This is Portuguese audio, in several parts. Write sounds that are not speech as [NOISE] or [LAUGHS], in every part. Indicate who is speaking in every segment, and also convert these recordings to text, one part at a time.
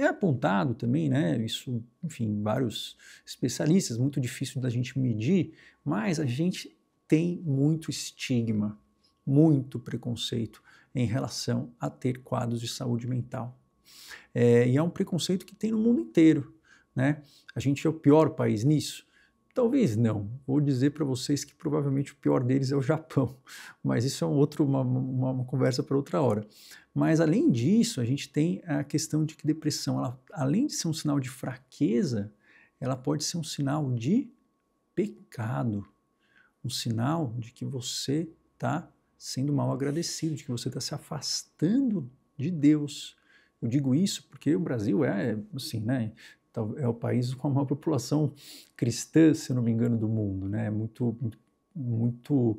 Speaker 1: É apontado também, né? Isso, enfim, vários especialistas, muito difícil da gente medir, mas a gente tem muito estigma, muito preconceito em relação a ter quadros de saúde mental. É, e é um preconceito que tem no mundo inteiro, né? A gente é o pior país nisso. Talvez não. Vou dizer para vocês que provavelmente o pior deles é o Japão, [LAUGHS] mas isso é um outro, uma, uma, uma conversa para outra hora. Mas além disso, a gente tem a questão de que depressão, ela, além de ser um sinal de fraqueza, ela pode ser um sinal de pecado, um sinal de que você está sendo mal agradecido, de que você está se afastando de Deus. Eu digo isso porque o Brasil é, assim, né? é o país com a maior população cristã, se não me engano, do mundo, né? É muito, muito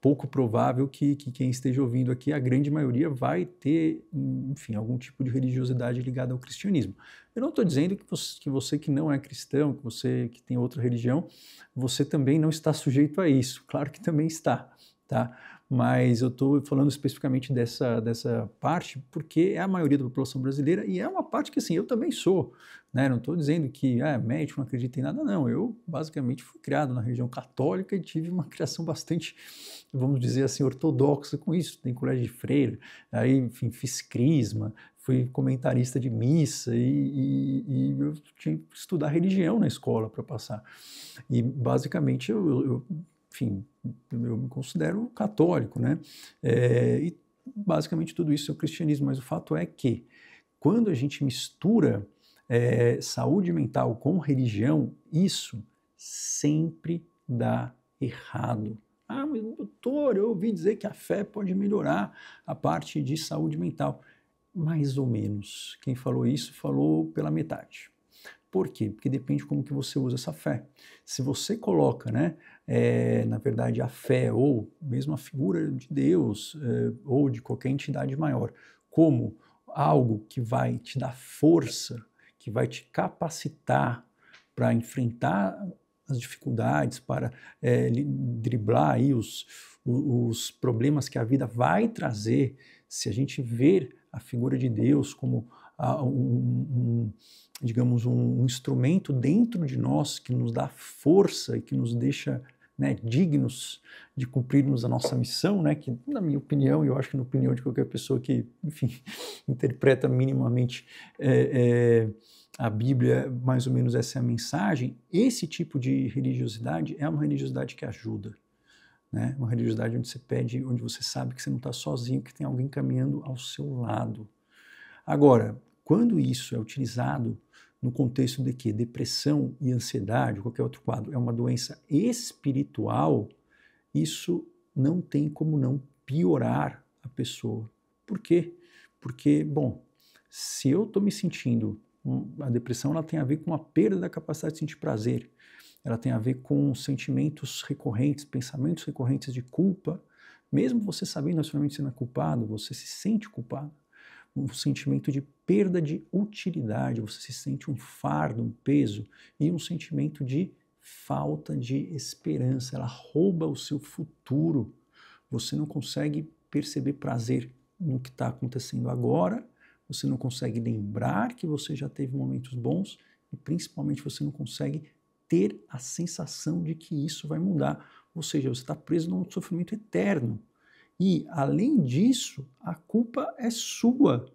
Speaker 1: pouco provável que, que, quem esteja ouvindo aqui, a grande maioria, vai ter, enfim, algum tipo de religiosidade ligada ao cristianismo. Eu não estou dizendo que você, que você, que não é cristão, que você que tem outra religião, você também não está sujeito a isso. Claro que também está tá? Mas eu estou falando especificamente dessa, dessa parte porque é a maioria da população brasileira e é uma parte que, assim, eu também sou, né? Não estou dizendo que, ah, médico não acredita em nada, não. Eu, basicamente, fui criado na religião católica e tive uma [LAUGHS] criação bastante, vamos dizer assim, ortodoxa com isso. Tem colégio de freira, aí, enfim, fiz crisma, fui comentarista de missa e, e, e, eu tinha que estudar religião na escola para passar. E basicamente eu, eu, enfim, eu me considero católico, né? É, e basicamente tudo isso é o cristianismo, mas o fato é que quando a gente mistura é, saúde mental com religião, isso sempre dá errado. Ah, mas doutor, eu ouvi dizer que a fé pode melhorar a parte de saúde mental. Mais ou menos. Quem falou isso falou pela metade. Por quê? Porque depende como que você usa essa fé. Se você coloca, né, é, na verdade, a fé ou mesmo a figura de Deus é, ou de qualquer entidade maior como algo que vai te dar força, que vai te capacitar para enfrentar as dificuldades, para é, driblar aí os, os problemas que a vida vai trazer, se a gente ver a figura de Deus como um, um, digamos, um instrumento dentro de nós que nos dá força e que nos deixa né, dignos de cumprirmos a nossa missão, né, que, na minha opinião, e eu acho que na opinião de qualquer pessoa que, enfim, [LAUGHS] interpreta minimamente é, é, a Bíblia, mais ou menos essa é a mensagem. Esse tipo de religiosidade é uma religiosidade que ajuda. Né? Uma religiosidade onde você pede, onde você sabe que você não está sozinho, que tem alguém caminhando ao seu lado. Agora, quando isso é utilizado no contexto de que depressão e ansiedade, qualquer outro quadro, é uma doença espiritual, isso não tem como não piorar a pessoa. Por quê? Porque, bom, se eu estou me sentindo, hum, a depressão ela tem a ver com a perda da capacidade de sentir prazer, ela tem a ver com sentimentos recorrentes, pensamentos recorrentes de culpa. Mesmo você sabendo naturalmente, sendo é culpado, você se sente culpado um sentimento de perda de utilidade, você se sente um fardo, um peso e um sentimento de falta de esperança. Ela rouba o seu futuro. Você não consegue perceber prazer no que está acontecendo agora, você não consegue lembrar que você já teve momentos bons e principalmente você não consegue ter a sensação de que isso vai mudar. Ou seja, você está preso num sofrimento eterno. E, além disso, a culpa é sua.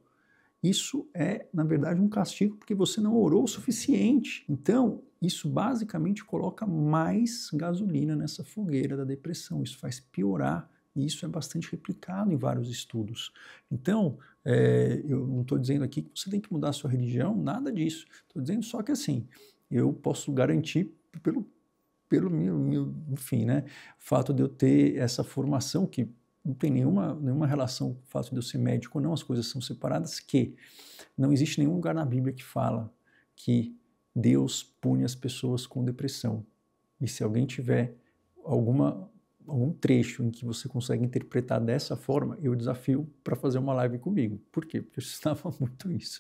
Speaker 1: Isso é, na verdade, um castigo porque você não orou o suficiente. Então, isso basicamente coloca mais gasolina nessa fogueira da depressão. Isso faz piorar e isso é bastante replicado em vários estudos. Então, é, eu não estou dizendo aqui que você tem que mudar a sua religião, nada disso. Estou dizendo só que assim, eu posso garantir pelo, pelo meu, meu, enfim, né, o fato de eu ter essa formação que não tem nenhuma, nenhuma relação com o fato de eu ser médico ou não, as coisas são separadas, que não existe nenhum lugar na Bíblia que fala que Deus pune as pessoas com depressão. E se alguém tiver alguma algum trecho em que você consegue interpretar dessa forma, eu desafio para fazer uma live comigo. Por quê? Porque eu [LAUGHS] estava muito isso.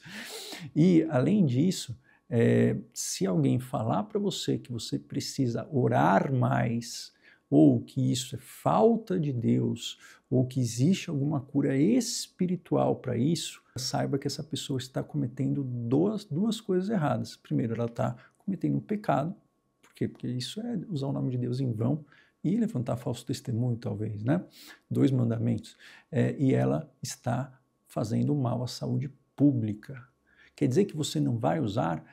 Speaker 1: E além disso, é, se alguém falar para você que você precisa orar mais, ou que isso é falta de Deus, ou que existe alguma cura espiritual para isso, saiba que essa pessoa está cometendo duas, duas coisas erradas. Primeiro, ela está cometendo um pecado, por quê? Porque isso é usar o nome de Deus em vão e levantar falso testemunho, talvez, né? Dois mandamentos. É, e ela está fazendo mal à saúde pública Quer dizer que você não vai usar,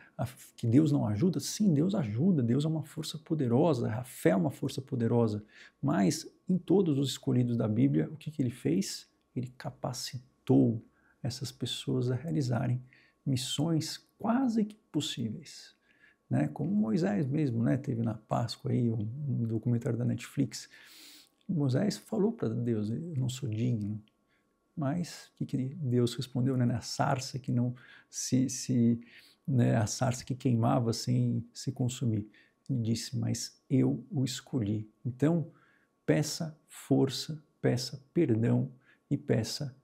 Speaker 1: que Deus não ajuda? Sim, Deus ajuda, Deus é uma força poderosa, a fé é uma força poderosa. Mas em todos os escolhidos da Bíblia, o que, que ele fez? Ele capacitou essas pessoas a realizarem missões quase que possíveis. Né? Como Moisés mesmo né? teve na Páscoa aí, um documentário da Netflix. Moisés falou para Deus: Eu não sou digno mas que, que Deus respondeu né, a sarça que não se, se né, a sarça que queimava sem se consumir. Ele disse: Mas eu o escolhi. Então, peça força, peça perdão e peça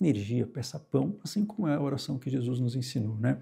Speaker 1: energia, peça pão, assim como é a oração que Jesus nos ensinou, né?